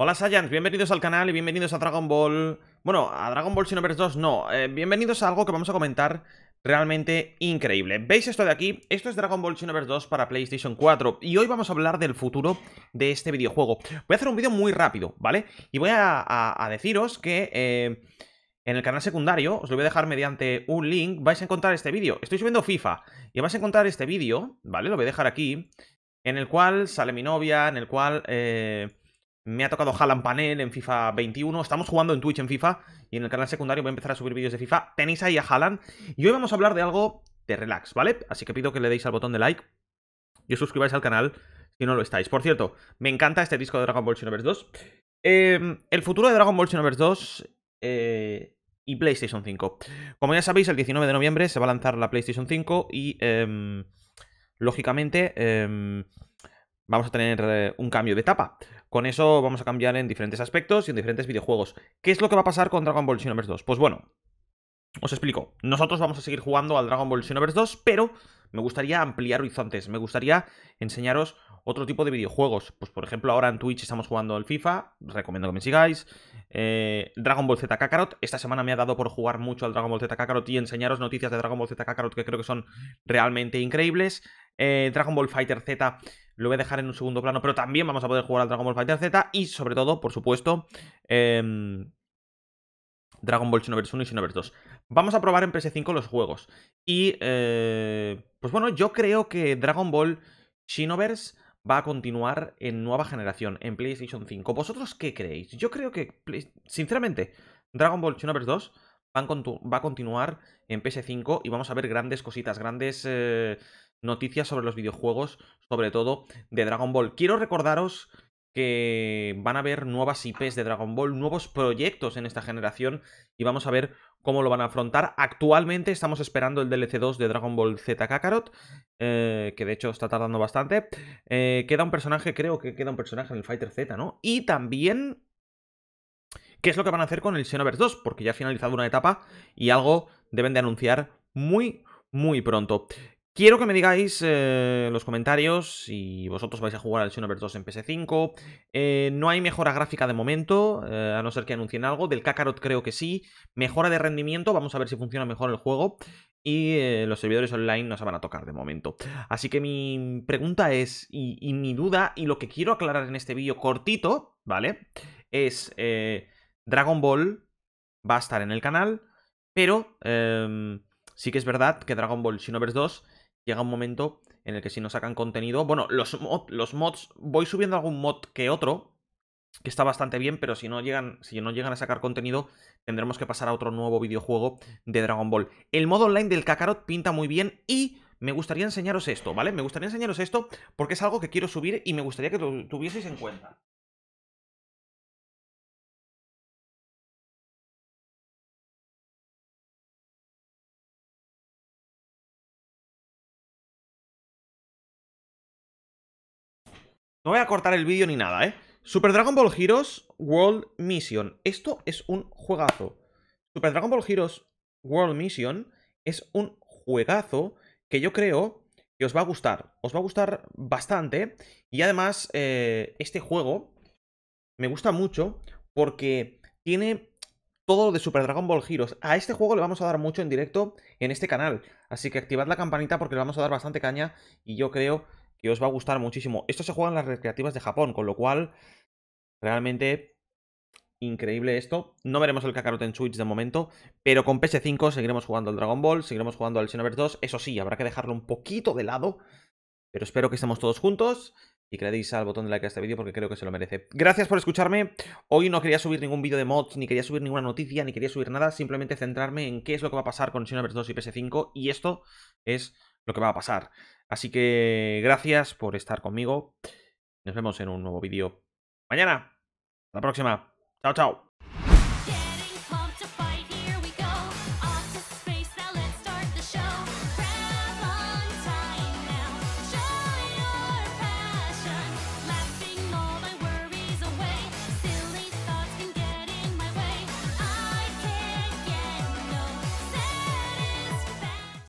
Hola Saiyans, bienvenidos al canal y bienvenidos a Dragon Ball... Bueno, a Dragon Ball Xenoverse 2 no, eh, bienvenidos a algo que vamos a comentar realmente increíble. ¿Veis esto de aquí? Esto es Dragon Ball Xenoverse 2 para PlayStation 4 y hoy vamos a hablar del futuro de este videojuego. Voy a hacer un vídeo muy rápido, ¿vale? Y voy a, deciros que... Eh, en el canal secundario, os lo voy a dejar mediante un link, vais a encontrar este vídeo. Estoy subiendo FIFA y vais a encontrar este vídeo, ¿vale? Lo voy a dejar aquí, en el cual sale mi novia, en el cual eh, me ha tocado Haaland Panel en FIFA 21. Estamos jugando en Twitch en FIFA y en el canal secundario voy a empezar a subir vídeos de FIFA. Tenéis ahí a Haaland. Y hoy vamos a hablar de algo de relax, ¿vale? Así que pido que le deis al botón de like y os suscribáis al canal si no lo estáis. Por cierto, me encanta este disco de Dragon Ball Xenoverse 2. Em, el futuro de Dragon Ball Xenoverse 2 eh, y PlayStation 5. Como ya sabéis, el 19 de noviembre se va a lanzar la PlayStation 5 y, em, lógicamente, em, vamos a tener eh, un cambio de etapa. Con eso vamos a cambiar en diferentes aspectos y en diferentes videojuegos. ¿Qué es lo que va a pasar con Dragon Ball Xenoverse 2? Pues bueno, os explico. Nosotros vamos a seguir jugando al Dragon Ball Xenoverse 2, pero me gustaría ampliar horizontes, me gustaría enseñaros otro tipo de videojuegos. Pues por ejemplo, ahora en Twitch estamos jugando al FIFA, recomiendo que me sigáis. Eh, Dragon Ball Z Kakarot, esta semana me ha dado por jugar mucho al Dragon Ball Z Kakarot y enseñaros noticias de Dragon Ball Z Kakarot que creo que son realmente increíbles. Eh, Dragon Ball Fighter Z lo voy a dejar en un segundo plano, pero también vamos a poder jugar al Dragon Ball Fighter Z y sobre todo, por supuesto, em, Dragon Ball Xenoverse 1 y Xenoverse 2. Vamos a probar en PS5 los juegos. Y, eh, pues bueno, yo creo que Dragon Ball Xenoverse va a continuar en nueva generación, en PlayStation 5. ¿Vosotros qué creéis? Yo creo que, sinceramente, Dragon Ball Xenoverse 2 va a continuar en PS5 y vamos a ver grandes cositas, grandes... Eh, noticias sobre los videojuegos, sobre todo de Dragon Ball. Quiero recordaros que van a haber nuevas IPs de Dragon Ball, nuevos proyectos en esta generación y vamos a ver cómo lo van a afrontar. Actualmente estamos esperando el DLC 2 de Dragon Ball Z Kakarot, eh, que de hecho está tardando bastante. Eh, queda un personaje, creo que queda un personaje en el Fighter Z, ¿no? Y también... ¿Qué es lo que van a hacer con el Xenoverse 2? Porque ya ha finalizado una etapa y algo deben de anunciar muy, muy pronto. Quiero que me digáis en eh, los comentarios si vosotros vais a jugar al Xenoverse 2 en PS5. Eh, no hay mejora gráfica de momento, eh, a no ser que anuncien algo. Del Kakarot creo que sí. Mejora de rendimiento, vamos a ver si funciona mejor el juego. Y los servidores online no se van a tocar de momento. Así que mi pregunta es, y, mi duda, y lo que quiero aclarar en este vídeo cortito, ¿vale? Es, Dragon Ball va a estar en el canal, pero em, sí que es verdad que Dragon Ball Xenoverse 2 llega un momento en el que si no sacan contenido, bueno, los, mods, voy subiendo algún mod que otro, que está bastante bien, pero si no llegan, si no llegan a sacar contenido, tendremos que pasar a otro nuevo videojuego de Dragon Ball. El modo online del Kakarot pinta muy bien y me gustaría enseñaros esto, ¿vale? Me gustaría enseñaros esto porque es algo que quiero subir y me gustaría que lo tuvieseis en cuenta. No voy a cortar el vídeo ni nada, ¿eh? Super Dragon Ball Heroes World Mission. Esto es un juegazo. Super Dragon Ball Heroes World Mission es un juegazo que yo creo que os va a gustar. Os va a gustar bastante. Y además, eh, este juego me gusta mucho porque tiene todo lo de Super Dragon Ball Heroes. A este juego le vamos a dar mucho en directo en este canal. Así que activad la campanita porque le vamos a dar bastante caña y yo creo que os va a gustar muchísimo. Esto se juega en las recreativas de Japón, con lo cual realmente increíble esto. No veremos el Kakarot en Switch de momento, pero con PS5 seguiremos jugando al Dragon Ball, seguiremos jugando al Xenoverse 2. Eso sí, habrá que dejarlo un poquito de lado, pero espero que estemos todos juntos y que le deis al botón de like a este vídeo porque creo que se lo merece. Gracias por escucharme. Hoy no quería subir ningún vídeo de mods, ni quería subir ninguna noticia, ni quería subir nada. Simplemente centrarme en qué es lo que va a pasar con Xenoverse 2 y PS5 y esto es lo que va a pasar. Así que gracias por estar conmigo. Nos vemos en un nuevo vídeo mañana. Hasta la próxima. Chao, chao.